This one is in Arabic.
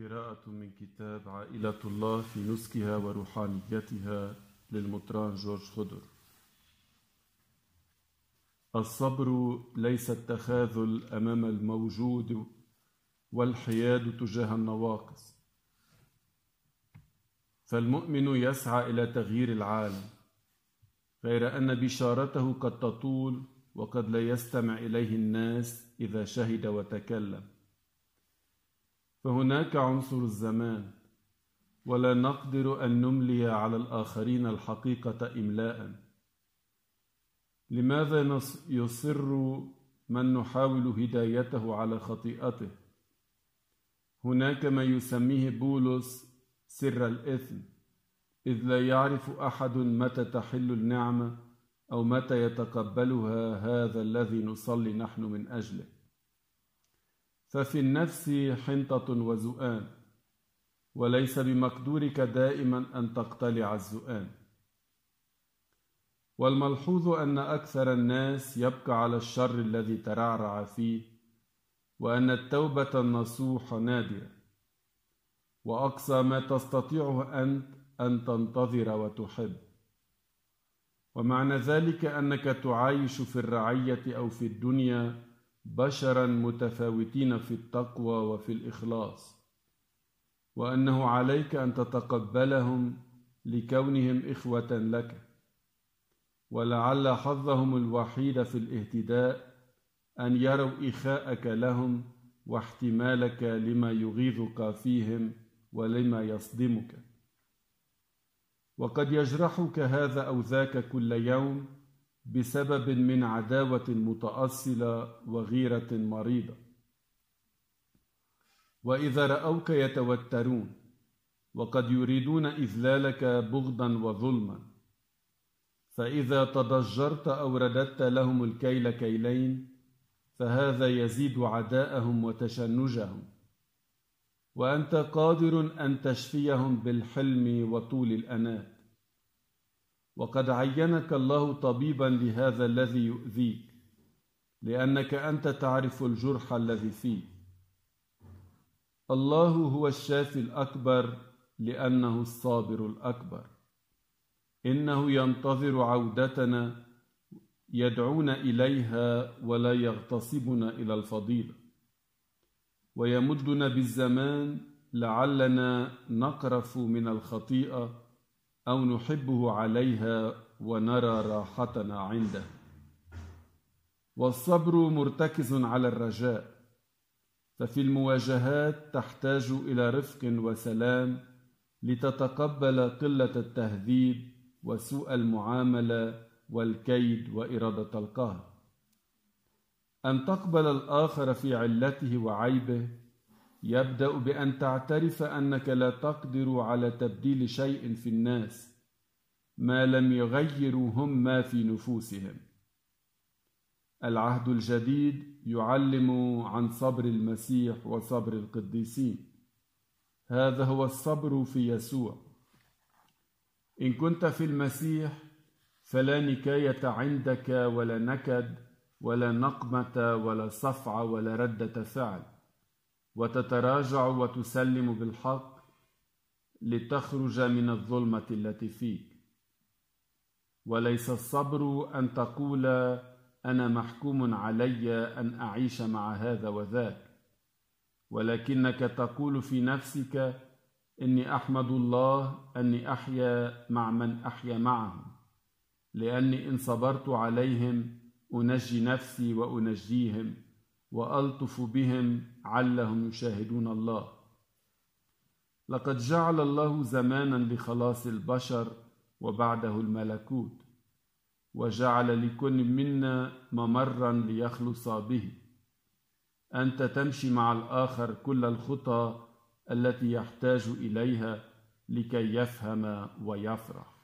قراءة من كتاب عائلة الله في نسكها وروحانيتها للمطران جورج خضر الصبر ليس التخاذل أمام الموجود والحياد تجاه النواقص فالمؤمن يسعى إلى تغيير العالم غير أن بشارته قد تطول وقد لا يستمع إليه الناس إذا شهد وتكلم فهناك عنصر الزمان ولا نقدر أن نملي على الآخرين الحقيقة إملاء لماذا يصر من نحاول هدايته على خطيئته هناك ما يسميه بولس سر الإثم إذ لا يعرف أحد متى تحل النعمة أو متى يتقبلها هذا الذي نصلي نحن من أجله ففي النفس حنطة وزؤان وليس بمقدورك دائما أن تقتلع الزؤان والملحوظ أن أكثر الناس يبقى على الشر الذي ترعرع فيه وأن التوبة النصوح نادرة وأقصى ما تستطيعه أنت أن تنتظر وتحب ومعنى ذلك أنك تعايش في الرعية أو في الدنيا بشرا متفاوتين في التقوى وفي الإخلاص وأنه عليك أن تتقبلهم لكونهم إخوة لك ولعل حظهم الوحيد في الاهتداء أن يروا إخاءك لهم واحتمالك لما يغيظك فيهم ولما يصدمك وقد يجرحك هذا أو ذاك كل يوم بسبب من عداوة متأصلة وغيرة مريضة وإذا رأوك يتوترون وقد يريدون إذلالك بغضا وظلما فإذا تضجرت أو رددت لهم الكيل كيلين فهذا يزيد عداءهم وتشنجهم وأنت قادر أن تشفيهم بالحلم وطول الأناه وقد عينك الله طبيبا لهذا الذي يؤذيك لانك انت تعرف الجرح الذي فيه الله هو الشافي الاكبر لانه الصابر الاكبر انه ينتظر عودتنا يدعونا اليها ولا يغتصبنا الى الفضيله ويمدنا بالزمان لعلنا نقرف من الخطيئه أو نحبه عليها ونرى راحتنا عنده والصبر مرتكز على الرجاء ففي المواجهات تحتاج إلى رفق وسلام لتتقبل قلة التهذيب وسوء المعاملة والكيد وإرادة القهر أن تقبل الآخر في علته وعيبه يبدأ بأن تعترف أنك لا تقدر على تبديل شيء في الناس ما لم يغيروا هم ما في نفوسهم العهد الجديد يعلم عن صبر المسيح وصبر القديسين هذا هو الصبر في يسوع ان كنت في المسيح فلا نكايه عندك ولا نكد ولا نقمه ولا صفعه ولا رده فعل وتتراجع وتسلم بالحق لتخرج من الظلمه التي فيك وليس الصبر ان تقول انا محكوم علي ان اعيش مع هذا وذاك ولكنك تقول في نفسك اني احمد الله اني احيا مع من احيا معهم لاني ان صبرت عليهم انجي نفسي وانجيهم والطف بهم علهم يشاهدون الله لقد جعل الله زمانا لخلاص البشر وبعده الملكوت وجعل لكل منا ممرا ليخلص به انت تمشي مع الاخر كل الخطى التي يحتاج اليها لكي يفهم ويفرح